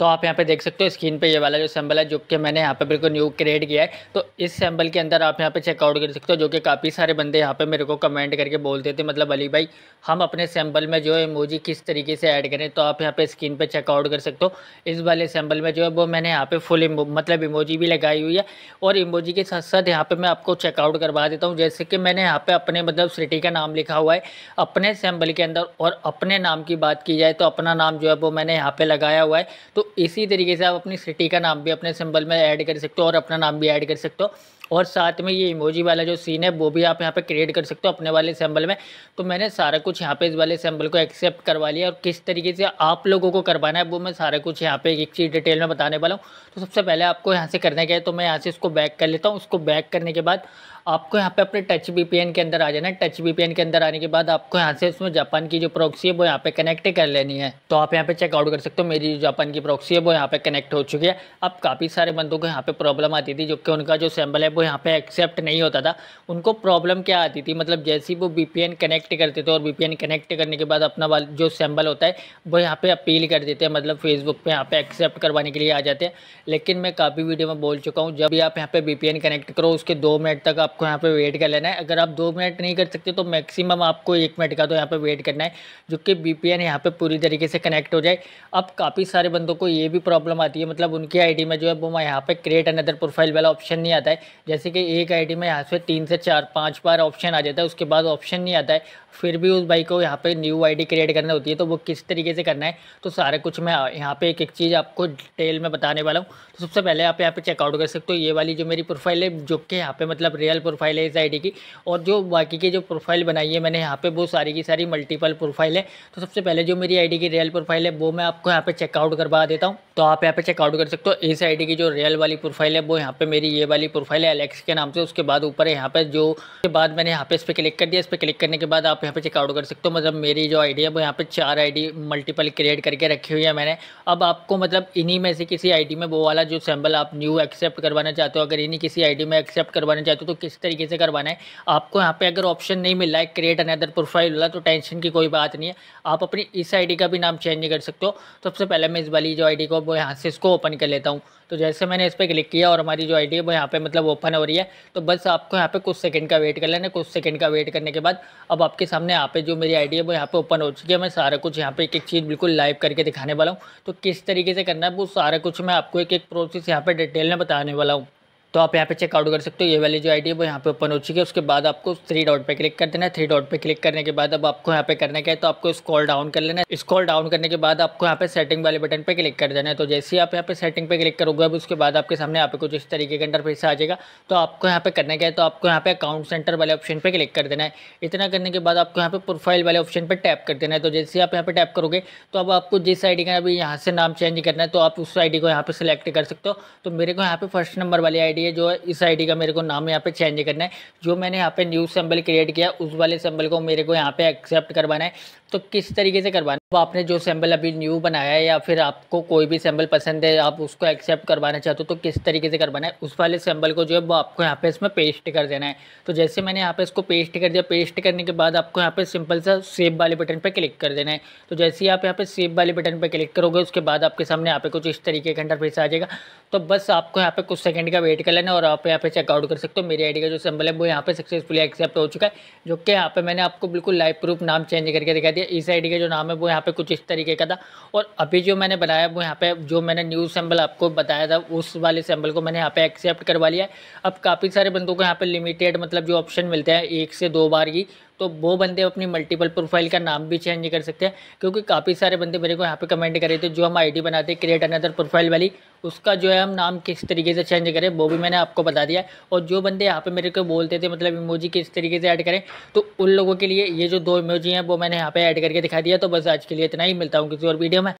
तो आप यहाँ पे देख सकते हो स्क्रीन पे ये वाला जो सैम्बल है जो कि मैंने यहाँ पे बिल्कुल न्यू क्रिएट किया है तो इस सैम्बल के अंदर आप यहाँ पे चेकआउट कर सकते हो जो कि काफ़ी सारे बंदे यहाँ पे मेरे को कमेंट करके बोलते थे मतलब अली भाई हम अपने सैम्बल में जो है इमोजी किस तरीके से ऐड करें तो आप यहाँ पे स्क्रीन पर चेकआउट कर सकते हो इस वाले सैम्बल में जो है वो मैंने यहाँ पर फुल मतलब इमोजी भी लगाई हुई है और इमोजी के साथ साथ यहाँ पर मैं आपको चेकआउट करवा देता हूँ जैसे कि मैंने यहाँ पर अपने मतलब सिटी का नाम लिखा हुआ है अपने सैम्बल के अंदर और अपने नाम की बात की जाए तो अपना नाम जो है वो मैंने यहाँ पर लगाया हुआ है तो इसी तरीके से आप अपनी सिटी का नाम भी अपने सिंबल में ऐड कर सकते हो और अपना नाम भी ऐड कर सकते हो और साथ में ये इमोजी वाला जो सीन है वो भी आप यहाँ पे क्रिएट कर सकते हो अपने वाले सैम्बल में तो मैंने सारा कुछ यहाँ पे इस वाले सैम्बल को एक्सेप्ट करवा लिया और किस तरीके से आप लोगों को करवाना है वो मैं सारा कुछ यहाँ पे एक चीज़ डिटेल में बताने वाला हूँ तो सबसे पहले आपको यहाँ से करने का है तो मैं यहाँ से इसको बैक कर लेता हूँ उसको बैक करने के बाद आपको यहाँ पे अपने टच एन के अंदर आ जाना है टच एन के अंदर आने के बाद आपको यहाँ से उसमें जापान की जो प्रॉक्सी है वो यहाँ पे कनेक्ट कर लेनी है तो आप यहाँ पे चेकआउट कर सकते हो मेरी जो जापान की प्रॉक्सी है वो यहाँ पे कनेक्ट हो चुकी है अब काफ़ी सारे बंदों को यहाँ पे प्रॉब्लम आती थी जो कि उनका जो सैम्बल है वो को यहाँ पे एक्सेप्ट नहीं होता था उनको प्रॉब्लम क्या आती थी मतलब जैसे ही वो बी कनेक्ट करते थे और बी कनेक्ट करने के बाद अपना वाल जो सैम्बल होता है वो यहाँ पर अपील कर देते हैं मतलब फेसबुक पर यहाँ पर एक्सेप्ट करवाने के लिए आ जाते हैं लेकिन मैं काफ़ी वीडियो में बोल चुका हूँ जब भी आप यहाँ पर बी कनेक्ट करो उसके दो मिनट तक आपको यहाँ पर वेट कर लेना है अगर आप दो मिनट नहीं कर सकते तो मैक्सिमम आपको एक मिनट का तो यहाँ पर वेट करना है जो कि बी पी एन यहाँ पर पूरी तरीके से कनेक्ट हो जाए अब काफ़ी सारे बंदों को ये भी प्रॉब्लम आती है मतलब उनकी आईडी में जो है वो यहाँ पे क्रिएट अनदर प्रोफाइल वाला ऑप्शन नहीं आता है जैसे कि एक आईडी में यहाँ से तीन से चार पाँच बार ऑप्शन आ जाता है उसके बाद ऑप्शन नहीं आता है फिर भी उस बाइक को यहाँ पे न्यू आईडी क्रिएट करनी होती है तो वो किस तरीके से करना है तो सारा कुछ मैं यहाँ पे एक एक चीज़ आपको डिटेल में बताने वाला हूँ तो सबसे पहले आप यहाँ पे चेकआउट कर सकते हो ये वाली जो मेरी प्रोफाइल है जो कि यहाँ पे मतलब रियल प्रोफाइल है इस आई की और जो बाकी की जो प्रोफाइल बनाई है मैंने यहाँ पर वो सारी की सारी मल्टीपल प्रोफाइल है तो सबसे पहले जो मेरी आई की रियल प्रोफाइल है वो मैं आपको यहाँ पर चेकआउट करवा देता हूँ तो आप यहाँ पे चेकआउट कर सकते हो इस आईडी की जो रियल वाली प्रोफाइल है वो यहाँ पे मेरी ये वाली प्रोफाइल है एलेक्स के नाम से उसके बाद ऊपर है यहाँ पे जो के बाद मैंने यहाँ पे इस पर क्लिक कर दिया इस पर क्लिक करने के बाद आप यहाँ पे चेकआउट कर सकते हो मतलब मेरी जो आईडी है वो यहाँ पे चार डी मल्टीपल क्रिएट करके रखी हुई है मैंने अब आपको मतलब इन्हीं में से किसी डी में वो वाला जो सैम्बल आप न्यू एक्सेप्ट करवाना चाहते हो अगर इन्हीं किसी डी में एक्सेप्ट करवाना चाहते हो तो किस तरीके से करवाना है आपको यहाँ पे अगर ऑप्शन नहीं मिल रहा है क्रिएट अनदर प्रोफाइल वाला तो टेंशन की कोई बात नहीं है आप अपनी इस डी का भी नाम चेंज नहीं कर सकते हो सबसे पहले मैं इस वाली जो डी को वो यहाँ से इसको ओपन कर लेता हूँ तो जैसे मैंने इस पर क्लिक किया और हमारी जो आई है वो यहाँ पे मतलब ओपन हो रही है तो बस आपको यहाँ पे कुछ सेकंड का वेट कर लेना कुछ सेकंड का वेट करने के बाद अब आपके सामने यहाँ पे जो मेरी आई है वो यहाँ पे ओपन हो चुकी है मैं सारा कुछ यहाँ पे एक एक चीज़ बिल्कुल लाइव करके दिखाने वाला हूँ तो किस तरीके से करना है वो सारा कुछ मैं आपको एक एक प्रोसेस यहाँ पर डिटेल में बताने वाला हूँ तो आप यहाँ पे चेकआउट कर सकते हो ये वाली जो आईडी है वो यहाँ पे ओपन हो चुकी है उसके बाद आपको थ्री डॉट पे क्लिक कर देना है थ्री डॉट पे क्लिक करने के बाद अब आपको यहाँ पे करने का है तो आपको स्कॉल डाउन कर लेना है स्कॉल डाउन करने के बाद आपको यहाँ पे सेटिंग वाले बटन पे क्लिक कर देना है तो जैसे ही आप यहाँ पे सेटिंग पे क्लिक करोगे अब उसके बाद आपके सामने यहाँ पे कुछ इस तरीके के अंदर पैसा आ जाएगा तो आपको यहाँ पे करने का है तो आपको यहाँ पे अकाउंट सेंटर वाले ऑप्शन पर क्लिक कर देना है इतना करने के बाद आपको यहाँ पे प्रोफाइल वाले ऑप्शन पर टैप कर देना है तो जैसे ही आप यहाँ पे टैप करोगे तो अब आपको जिस आई का अभी यहाँ से नाम चेंज करना है तो आप उस आई को यहाँ पर सिलेक्ट कर सकते हो तो मेरे को यहाँ पे फर्स्ट नंबर वाली आई आईडी है जो है इस आईडी का मेरे को नाम यहाँ पे चेंज करना है जो मैंने यहाँ पे न्यू सिंबल क्रिएट किया उस वाले सिंबल को मेरे को यहाँ पे एक्सेप्ट करवाना है तो किस तरीके से करवाना तो आपने जो सैम्पल अभी न्यू बनाया है या फिर आपको कोई भी सैम्पल पसंद है आप उसको एक्सेप्ट करवाना चाहते हो तो किस तरीके से करवाना है उस वाले सैम्पल को जो है वो आपको यहाँ पे इसमें पेस्ट कर देना है तो जैसे मैंने यहाँ पे इसको पेस्ट कर दिया पेस्ट करने के बाद आपको यहाँ पे सिंपल सा सेब वाले बटन पर क्लिक कर देना है तो जैसे ही आप यहाँ पे सेब वाले बटन पर क्लिक करोगे उसके बाद आपके सामने यहाँ पे कुछ इस तरीके का इंटरफेस आ जाएगा तो बस आपको यहाँ पे कुछ सेकंड का वेट कर लेना और आप यहाँ पे चेकआउट कर सकते हो मेरी आई का जो सैम्पल है वो यहाँ पे सक्सेसफुली एक्सेप्ट हो चुका है जो कि यहाँ पे मैंने आपको बिल्कुल लाइव प्रूफ नाम चेंज करके दिखा दिया के इस आईडी के जो नाम है वो यहाँ पे कुछ इस तरीके का था और अभी जो मैंने बनाया वो यहाँ पे जो मैंने न्यू सैम्बल आपको बताया था उस वाले सैम्बल को मैंने यहाँ पे एक्सेप्ट करवा लिया है अब काफ़ी सारे बंदों को यहाँ पे लिमिटेड मतलब जो ऑप्शन मिलते हैं एक से दो बार की तो वो बंदे अपनी मल्टीपल प्रोफाइल का नाम भी चेंज कर सकते हैं क्योंकि काफ़ी सारे बंदे मेरे को यहाँ पे कमेंट करे थे जो हम आईडी बनाते हैं क्रिएट अनदर प्रोफाइल वाली उसका जो है हम नाम किस तरीके से चेंज करें वो भी मैंने आपको बता दिया और जो बंदे यहाँ पे मेरे को बोलते थे मतलब इमोजी किस तरीके से ऐड करें तो उन लोगों के लिए ये जो दो इमोजी हैं वो मैंने यहाँ पर ऐड करके दिखा दिया तो बस आज के लिए इतना ही मिलता हूँ किसी और वीडियो में